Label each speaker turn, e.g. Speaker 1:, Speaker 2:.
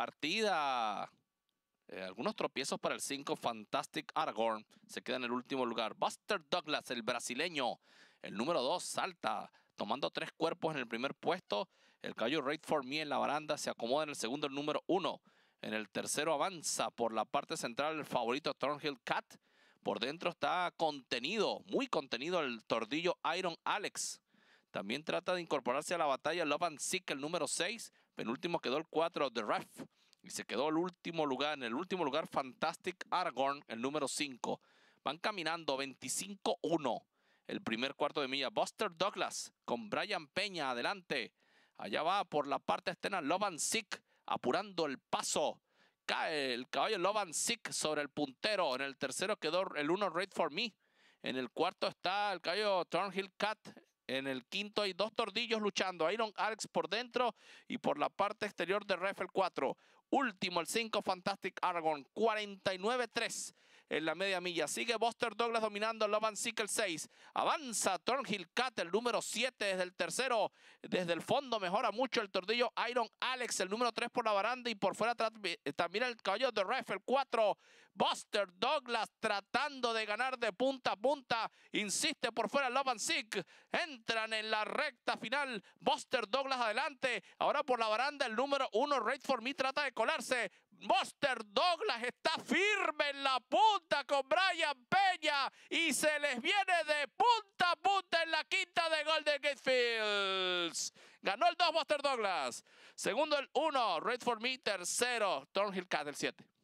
Speaker 1: partida. Eh, algunos tropiezos para el 5. Fantastic Aragorn se queda en el último lugar. Buster Douglas, el brasileño. El número 2 salta, tomando tres cuerpos en el primer puesto. El caballo Raid for Me en la baranda se acomoda en el segundo, el número 1. En el tercero avanza por la parte central el favorito Thornhill Cat. Por dentro está contenido, muy contenido el tordillo Iron Alex. También trata de incorporarse a la batalla Love and Sick, el número 6. Penúltimo quedó el 4 The Ref y se quedó el último lugar, en el último lugar Fantastic Aragorn, el número 5. Van caminando 25-1. El primer cuarto de milla, Buster Douglas con Brian Peña adelante. Allá va por la parte externa Lovan Sick apurando el paso. Cae el caballo Lovan Sick sobre el puntero. En el tercero quedó el 1 Raid for Me. En el cuarto está el caballo turnhill Cat. En el quinto hay dos tordillos luchando. Iron Alex por dentro y por la parte exterior de Refel 4. Último, el 5 Fantastic Argon. 49-3 en la media milla. Sigue Buster Douglas dominando el Lovan Sickle 6. Avanza Thornhill Cat, el número 7 desde el tercero. Desde el fondo mejora mucho el tordillo Iron Alex, el número 3 por la baranda y por fuera eh, también el caballo de Ref, el 4. Buster Douglas tratando de ganar de punta a punta. Insiste por fuera and Sick. Entran en la recta final. Buster Douglas adelante. Ahora por la baranda el número 1, Raid for Me, trata de colarse. Buster Douglas está firme en la punta con Brian Peña y se les viene de punta a punta en la quinta de Golden Gate Ganó el 2 Buster Douglas. Segundo el 1, Red for Me. Tercero, Thornhill Cat el 7.